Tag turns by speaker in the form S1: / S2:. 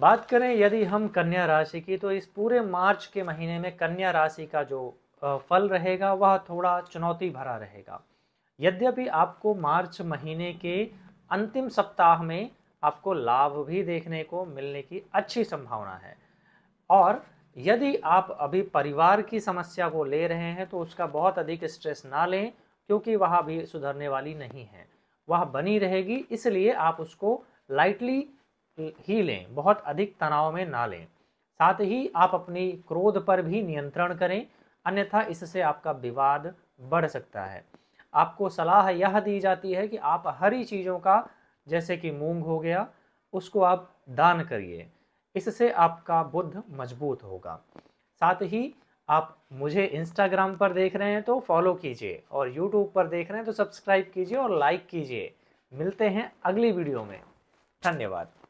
S1: बात करें यदि हम कन्या राशि की तो इस पूरे मार्च के महीने में कन्या राशि का जो फल रहेगा वह थोड़ा चुनौती भरा रहेगा यद्यपि आपको मार्च महीने के अंतिम सप्ताह में आपको लाभ भी देखने को मिलने की अच्छी संभावना है और यदि आप अभी परिवार की समस्या को ले रहे हैं तो उसका बहुत अधिक स्ट्रेस ना लें क्योंकि वह अभी सुधरने वाली नहीं है वह बनी रहेगी इसलिए आप उसको लाइटली ही लें बहुत अधिक तनाव में ना लें साथ ही आप अपनी क्रोध पर भी नियंत्रण करें अन्यथा इससे आपका विवाद बढ़ सकता है आपको सलाह यह दी जाती है कि आप हरी चीज़ों का जैसे कि मूंग हो गया उसको आप दान करिए इससे आपका बुद्ध मजबूत होगा साथ ही आप मुझे इंस्टाग्राम पर देख रहे हैं तो फॉलो कीजिए और यूट्यूब पर देख रहे हैं तो सब्सक्राइब कीजिए और लाइक कीजिए मिलते हैं अगली वीडियो में धन्यवाद